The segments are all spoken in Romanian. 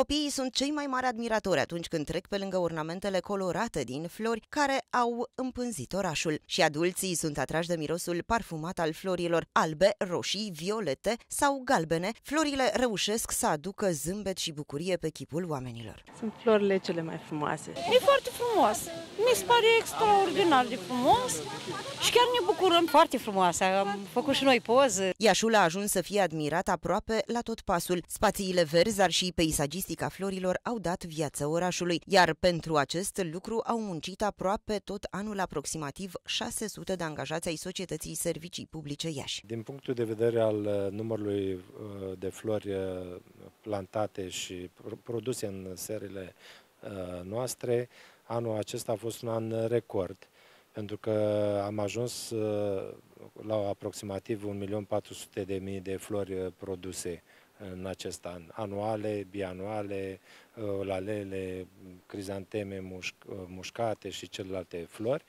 Copiii sunt cei mai mari admiratori atunci când trec pe lângă ornamentele colorate din flori care au împânzit orașul și adulții sunt atrași de mirosul parfumat al florilor albe, roșii, violete sau galbene. Florile reușesc să aducă zâmbet și bucurie pe chipul oamenilor. Sunt florile cele mai frumoase. E foarte frumos. Mi se pare extraordinar de frumos și chiar ne bucurăm foarte frumoasă. Am făcut și noi poze. Iașul a ajuns să fie admirat aproape la tot pasul. Spațiile verzi, dar și peisagistic artistica florilor au dat viață orașului, iar pentru acest lucru au muncit aproape tot anul aproximativ 600 de angajați ai Societății Servicii Publice Iași. Din punctul de vedere al uh, numărului uh, de flori uh, plantate și produse în serile noastre, anul acesta a fost un an record pentru că am ajuns la aproximativ 1.400.000 de flori produse în acest an. Anuale, bianuale, lalele, crizanteme muș- mușcate și celelalte flori.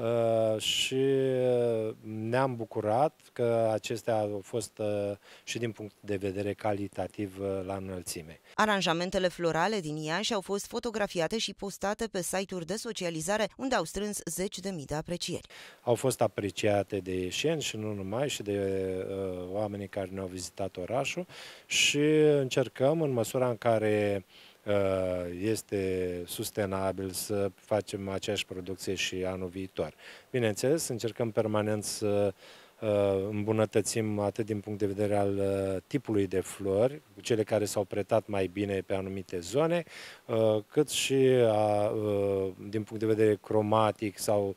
Uh, și uh, ne-am bucurat că acestea au fost uh, și din punct de vedere calitativ la înălțime. Aranjamentele florale din Iași au fost fotografiate și postate pe site-uri de socializare unde au strâns zeci de mii de aprecieri. Au fost apreciate de ieșeni și nu numai și de uh, oamenii care ne-au vizitat orașul și încercăm în măsura în care Uh, este sustenabil să facem aceeași producție și anul viitor. Bineînțeles, încercăm permanent să Uh, îmbunătățim atât din punct de vedere al uh, tipului de flori, cele care s-au pretat mai bine pe anumite zone, uh, cât și a, din punct de vedere cromatic sau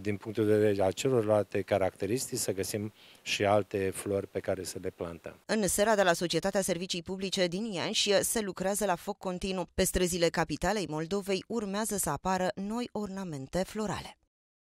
din punct de vedere al celorlalte caracteristici să găsim și alte flori pe care să le plantăm. În seara de la Societatea Servicii Publice din Iași se lucrează la foc continuu. Pe străzile capitalei Moldovei urmează să apară noi ornamente florale.